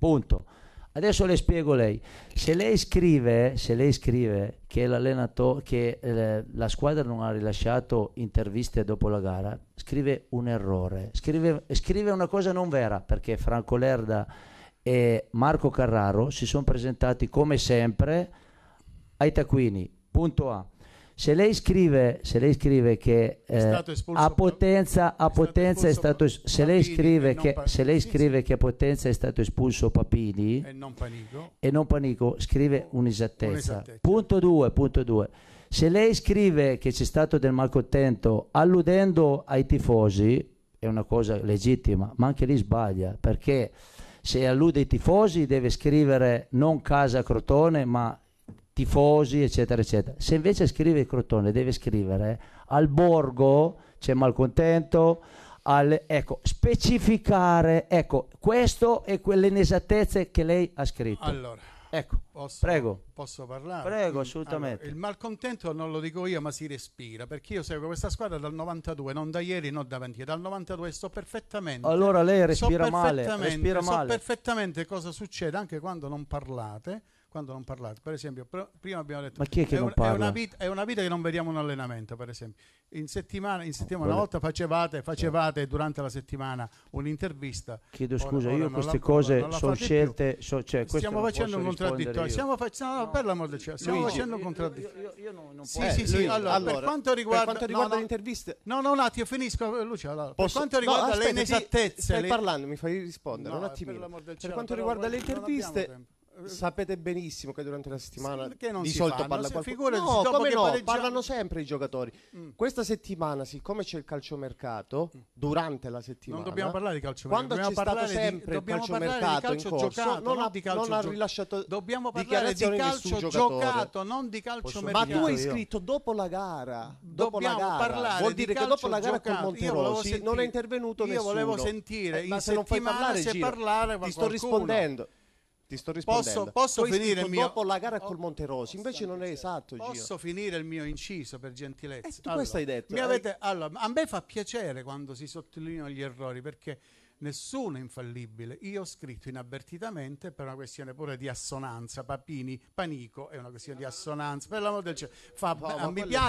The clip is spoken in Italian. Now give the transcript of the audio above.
Punto. Adesso le spiego lei. Se lei scrive, se lei scrive che, che eh, la squadra non ha rilasciato interviste dopo la gara, scrive un errore, scrive, scrive una cosa non vera perché Franco Lerda e Marco Carraro si sono presentati come sempre ai taccuini. Punto A. Se lei scrive, se lei scrive che eh, a Potenza, a è Potenza è stato, se lei scrive, che, se lei scrive che a Potenza è stato espulso Papini e non Panico, e non Panico scrive un'esattezza. un'esattezza. Punto 2, punto 2. Se lei scrive che c'è stato del malcontento alludendo ai tifosi, è una cosa legittima, ma anche lì sbaglia, perché se allude ai tifosi deve scrivere non casa Crotone, ma tifosi, eccetera, eccetera. Se invece scrive il Crotone deve scrivere al borgo c'è malcontento, al, ecco, specificare, ecco, questo e quelle inesattezze che lei ha scritto. Allora, ecco, posso, prego. Posso parlare? Prego, mm, assolutamente. Allora, il malcontento non lo dico io, ma si respira, perché io seguo questa squadra dal 92, non da ieri, non da 20, dal 92 sto perfettamente. Allora lei respira so male, respira male. So perfettamente cosa succede anche quando non parlate quando non parlate. Per esempio, prima abbiamo detto... Ma chi è che è non un, parla? È una, vita, è una, vita, che non vediamo un allenamento, per esempio. In settimana, in settimana una volta facevate, facevate durante la settimana un'intervista. Chiedo ora, scusa, ora io queste la, cose sono scelte... So, cioè, stiamo facendo un contraddittorio. Stiamo facendo, no, per l'amor del cielo, stiamo Luigi, facendo un contraddittorio. Io, io, io non, non sì, eh, sì, sì, allora, allora, per quanto riguarda, per quanto riguarda no, le interviste... No, no, un attimo, finisco, eh, Lucia. Allora, per quanto riguarda no, aspetta, le inesattezze... Stai le... parlando, mi fai rispondere un eh, attimino. Per quanto riguarda le interviste eh, sapete benissimo che durante la settimana che non di si solito fanno, parla se qualcuno. no, dopo come no, pareggia... parlano sempre i giocatori. Mm. Questa settimana, siccome c'è il calciomercato, mm. durante la settimana... Non dobbiamo parlare di calciomercato. Quando c'è stato sempre di, il calciomercato calcio in corso, giocato, non, ha, calcio non ha rilasciato Dobbiamo parlare di calcio giocato, non di calciomercato. Ma tu hai scritto dopo la gara. Dopo dobbiamo la gara. parlare Vuol dire che dopo la gara con Monterosi non è intervenuto nessuno. Io volevo sentire, eh, in settimana se parlare, ti sto rispondendo. Ti sto rispondendo. Posso, posso finire mio... dopo la gara oh, col Monterosi, invece non è esatto. Posso finire il mio inciso per gentilezza? Eh, tu allora, questo hai detto. Mi avete, allora, a me fa piacere quando si sottolineano gli errori perché nessuno è infallibile. Io ho scritto inavvertitamente per una questione pure di assonanza. Papini, Panico è una questione di assonanza. Per l'amor del cielo, fa, no, mi piace.